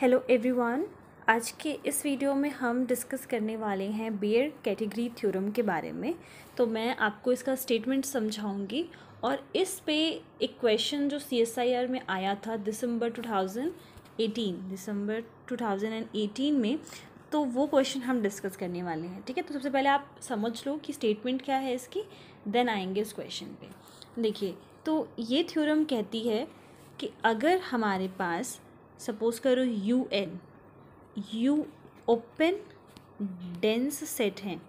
hello everyone आज के इस वीडियो में हम डिस्कस करने वाले हैं बेयर कैटेगरी थ्योरम के बारे में तो मैं आपको इसका स्टेटमेंट समझाऊंगी और इस पे एक क्वेश्चन जो सीएसआईआर में आया था दिसंबर 2018 दिसंबर 2018 में तो वो क्वेश्चन हम डिस्कस करने वाले हैं ठीक है तो सबसे पहले आप समझ लो कि स्टेटमेंट क्या है इसकी देन आएंगे इस क्वेश्चन पे देखिए तो ये थ्योरम कहती है कि अगर हमारे पास सपोज करो u n u open dense set है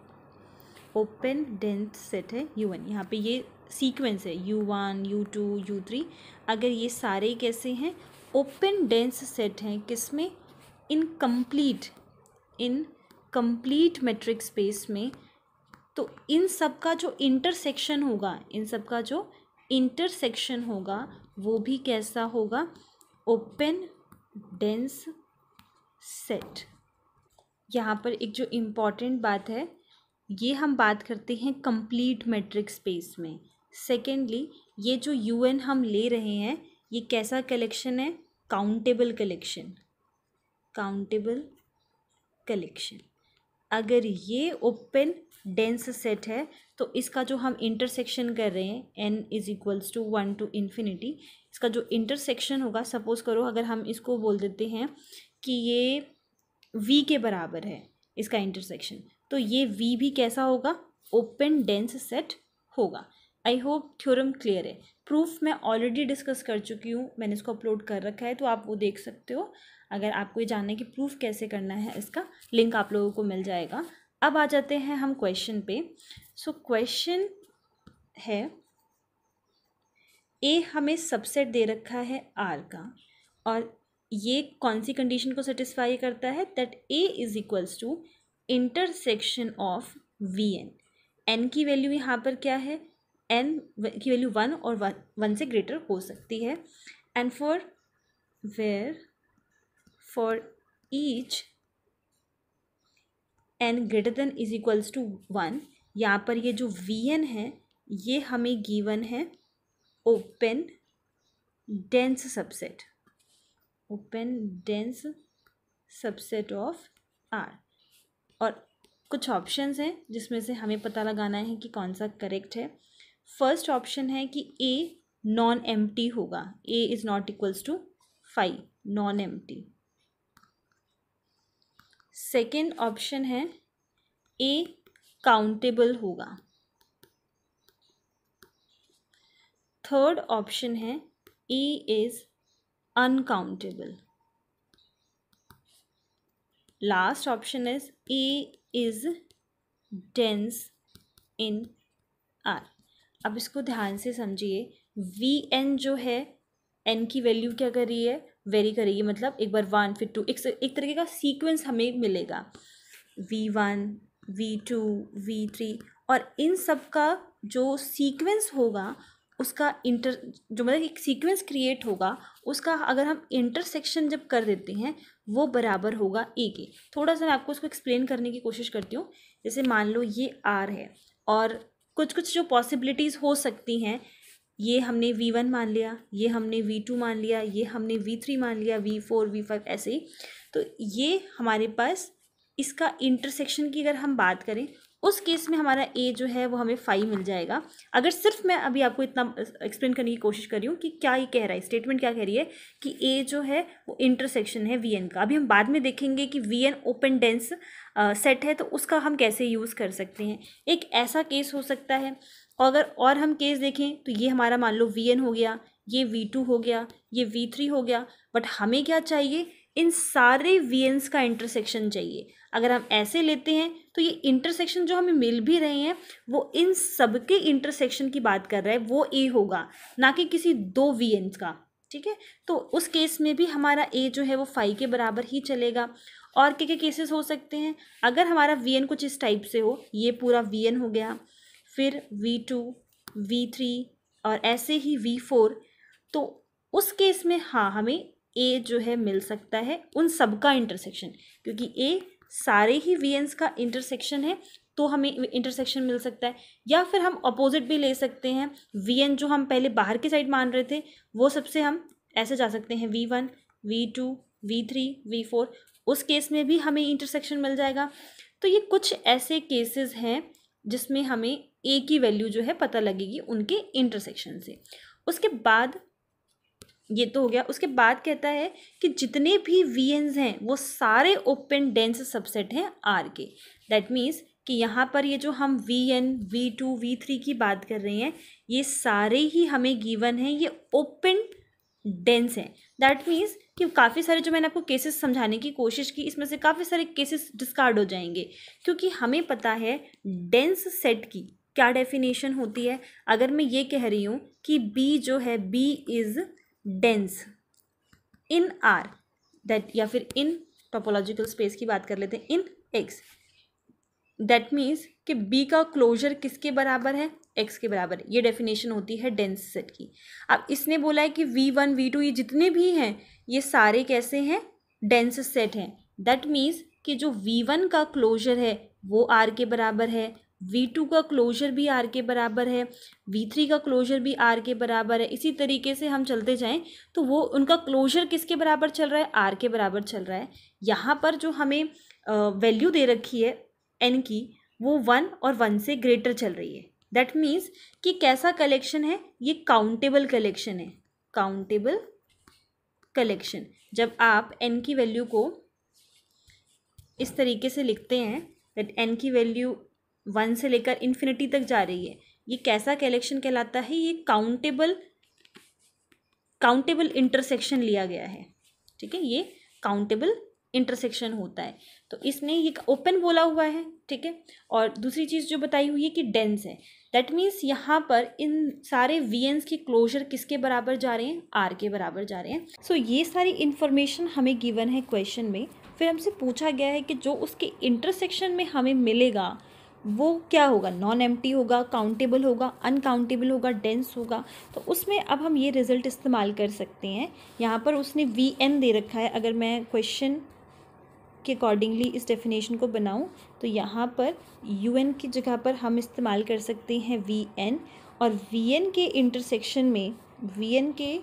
ओपन डेंस सेट है यू एन यहाँ पर ये सीक्वेंस है u one u two u three अगर ये सारे कैसे हैं ओपन डेंस सेट हैं में incomplete in complete metric space में तो इन सब का जो इंटरसेक्शन होगा इन सब का जो इंटरसेक्शन होगा वो भी कैसा होगा ओपन डेंस सेट यहाँ पर एक जो इम्पॉर्टेंट बात है ये हम बात करते हैं कंप्लीट मैट्रिक स्पेस में सेकेंडली ये जो यूएन हम ले रहे हैं ये कैसा कलेक्शन है काउंटेबल कलेक्शन काउंटेबल कलेक्शन अगर ये ओपन डेंस सेट है तो इसका जो हम इंटरसेक्शन कर रहे हैं n is equals to one to infinity इसका जो इंटरसेक्शन होगा सपोज़ करो अगर हम इसको बोल देते हैं कि ये वी के बराबर है इसका इंटरसेक्शन तो ये वी भी कैसा होगा ओपन डेंस सेट होगा आई होप थ्योरम क्लियर है प्रूफ मैं ऑलरेडी डिस्कस कर चुकी हूँ मैंने इसको अपलोड कर रखा है तो आप वो देख सकते हो अगर आपको ये जानना है कि प्रूफ कैसे करना है इसका लिंक आप लोगों को मिल जाएगा अब आ जाते हैं हम क्वेश्चन पे सो so, क्वेश्चन है ए हमें सबसेट दे रखा है आर का और ये कौन सी कंडीशन को सेटिस्फाई करता है that a is equals to intersection of v n n की वैल्यू यहाँ पर क्या है एन की वैल्यू वन और वन वन से ग्रेटर हो सकती है and for where for each n greater than is equals to one यहाँ पर ये जो वी एन है ये हमें गिवन है open dense subset open dense subset of R और कुछ ऑप्शंस हैं जिसमें से हमें पता लगाना है कि कौन सा करेक्ट है फर्स्ट ऑप्शन है कि ए नॉन एम होगा a is not equals to phi non empty second option है ए काउंटेबल होगा थर्ड ऑप्शन है e is uncountable last option is a is dense in R अब इसको ध्यान से समझिए वी एन जो है एन की वैल्यू क्या कर रही है वेरी करेगी मतलब एक बार वन फिर टू एक एक तरीके का सीक्वेंस हमें मिलेगा v one v two v three और इन सब का जो सीक्वेंस होगा उसका इंटर जो मतलब एक सीक्वेंस क्रिएट होगा उसका अगर हम इंटरसेक्शन जब कर देते हैं वो बराबर होगा ए के थोड़ा सा मैं आपको उसको एक्सप्लेन करने की कोशिश करती हूँ जैसे मान लो ये आर है और कुछ कुछ जो पॉसिबिलिटीज़ हो सकती हैं ये हमने वी वन मान लिया ये हमने वी टू मान लिया ये हमने वी थ्री मान लिया वी फोर वी फाइव ऐसे ही तो ये हमारे पास इसका इंटरसेक्शन की अगर हम बात करें उस केस में हमारा ए जो है वो हमें फाइव मिल जाएगा अगर सिर्फ मैं अभी आपको इतना एक्सप्लेन करने की कोशिश कर रही हूँ कि क्या ये कह रहा है स्टेटमेंट क्या कह रही है कि ए जो है वो इंटरसेक्शन है वी का अभी हम बाद में देखेंगे कि वी ओपन डेंस सेट है तो उसका हम कैसे यूज़ कर सकते हैं एक ऐसा केस हो सकता है और अगर और हम केस देखें तो ये हमारा मान लो वी हो गया ये वी टू हो गया ये वी थ्री हो गया बट हमें क्या चाहिए इन सारे वी का इंटरसेक्शन चाहिए अगर हम ऐसे लेते हैं तो ये इंटरसेक्शन जो हमें मिल भी रहे हैं वो इन सबके इंटरसेक्शन की बात कर रहा है वो ए होगा ना कि किसी दो वी का ठीक है तो उस केस में भी हमारा ए जो है वो फाइव के बराबर ही चलेगा और क्या क्या केसेस हो सकते हैं अगर हमारा वी कुछ इस टाइप से हो ये पूरा वी हो गया फिर वी टू वी थ्री और ऐसे ही वी फोर तो उस केस में हाँ हमें ए जो है मिल सकता है उन सब का इंटरसेक्शन क्योंकि ए सारे ही वीएन्स का इंटरसेक्शन है तो हमें इंटरसेक्शन मिल सकता है या फिर हम अपोजिट भी ले सकते हैं वी एन जो हम पहले बाहर की साइड मान रहे थे वो सबसे हम ऐसे जा सकते हैं v one v two v three v four उस केस में भी हमें इंटरसेक्शन मिल जाएगा तो ये कुछ ऐसे केसेस हैं जिसमें हमें ए की वैल्यू जो है पता लगेगी उनके इंटरसेक्शन से उसके बाद ये तो हो गया उसके बाद कहता है कि जितने भी वी हैं वो सारे ओपन डेंस सबसेट हैं आर के दैट मीन्स कि यहाँ पर ये जो हम v n v two v three की बात कर रहे हैं ये सारे ही हमें गिवन हैं ये ओपन डेंस हैं दैट मीन्स कि काफ़ी सारे जो मैंने आपको केसेस समझाने की कोशिश की इसमें से काफ़ी सारे केसेस डिस्कार्ड हो जाएंगे क्योंकि हमें पता है डेंस सेट की क्या डेफिनेशन होती है अगर मैं ये कह रही हूँ कि बी जो है b is dense in R that या फिर इन टोपोलॉजिकल स्पेस की बात कर लेते हैं इन एक्स दैट मीन्स कि बी का क्लोजर किसके बराबर है एक्स के बराबर ये डेफिनेशन होती है डेंस सेट की अब इसने बोला है कि वी वन वी टू ये जितने भी हैं ये सारे कैसे हैं डेंस सेट हैं दैट मीन्स कि जो वी वन का क्लोजर है वो आर के बराबर है वी टू का क्लोजर भी आर के बराबर है वी थ्री का क्लोजर भी आर के बराबर है इसी तरीके से हम चलते जाएं तो वो उनका क्लोजर किसके बराबर चल रहा है आर के बराबर चल रहा है यहाँ पर जो हमें वैल्यू दे रखी है एन की वो वन और वन से ग्रेटर चल रही है दैट मीन्स कि कैसा कलेक्शन है ये काउंटेबल कलेक्शन है काउंटेबल कलेक्शन जब आप एन की वैल्यू को इस तरीके से लिखते हैं दैट एन की वैल्यू वन से लेकर इन्फिनिटी तक जा रही है ये कैसा कलेक्शन कहलाता है ये काउंटेबल काउंटेबल इंटरसेक्शन लिया गया है ठीक है ये काउंटेबल इंटरसेक्शन होता है तो इसमें ये ओपन बोला हुआ है ठीक है और दूसरी चीज़ जो बताई हुई है कि डेंस है दैट मीन्स यहाँ पर इन सारे वी के क्लोजर किसके बराबर जा रहे हैं आर के बराबर जा रहे हैं सो so, ये सारी इन्फॉर्मेशन हमें गिवन है क्वेश्चन में फिर हमसे पूछा गया है कि जो उसके इंटरसेक्शन में हमें मिलेगा वो क्या होगा नॉन एम्प्टी होगा काउंटेबल होगा अनकाउंटेबल होगा डेंस होगा तो उसमें अब हम ये रिज़ल्ट इस्तेमाल कर सकते हैं यहाँ पर उसने वी एन दे रखा है अगर मैं क्वेश्चन के अकॉर्डिंगली इस डेफिनेशन को बनाऊँ तो यहाँ पर यू एन की जगह पर हम इस्तेमाल कर सकते हैं वी एन और वी एन के इंटरसेक्शन में वी एन के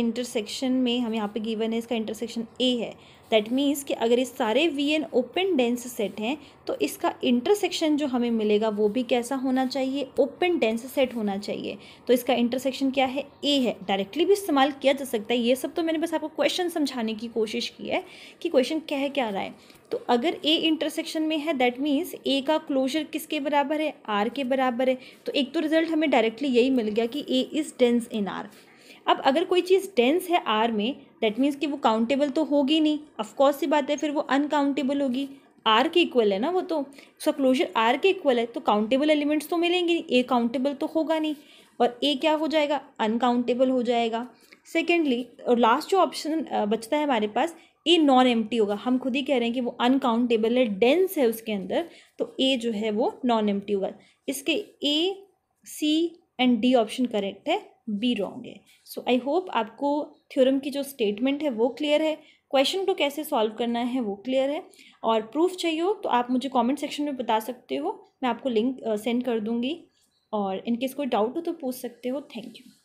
इंटरसेक्शन में हम यहाँ पे गिवन है इसका इंटरसेक्शन ए है दैट मीन्स कि अगर ये सारे v n open dense set हैं तो इसका इंटरसेक्शन जो हमें मिलेगा वो भी कैसा होना चाहिए ओपन डेंस सेट होना चाहिए तो इसका इंटरसेक्शन क्या है ए है डायरेक्टली भी इस्तेमाल किया जा सकता है ये सब तो मैंने बस आपको क्वेश्चन समझाने की कोशिश की है कि क्वेश्चन क्या है क्या रहा है तो अगर ए इंटरसेक्शन में है दैट मीन्स ए का क्लोजर किसके बराबर है आर के बराबर है तो एक तो रिजल्ट हमें डायरेक्टली यही मिल गया कि a is dense in R अब अगर कोई चीज़ डेंस है आर में दैट मीन्स कि वो काउंटेबल तो होगी नहीं अफकोर्स सी बात है फिर वो अनकाउंटेबल होगी आर के इक्वल है ना वो तो सो क्लोजर आर के इक्वल है तो काउंटेबल एलिमेंट्स तो मिलेंगे ए काउंटेबल तो होगा नहीं और ए क्या हो जाएगा अनकाउंटेबल हो जाएगा सेकेंडली और लास्ट जो ऑप्शन बचता है हमारे पास ए नॉन एम्प्टी होगा हम खुद ही कह रहे हैं कि वो अनकाउंटेबल है डेंस है उसके अंदर तो ए जो है वो नॉन एम्प्टी होगा इसके A C and D option correct है बी रॉन्ग है सो आई होप आपको थ्योरम की जो स्टेटमेंट है वो क्लियर है क्वेश्चन को कैसे सॉल्व करना है वो क्लियर है और प्रूफ चाहिए हो तो आप मुझे कमेंट सेक्शन में बता सकते हो मैं आपको लिंक सेंड कर दूँगी और इनकेस कोई डाउट हो तो पूछ सकते हो थैंक यू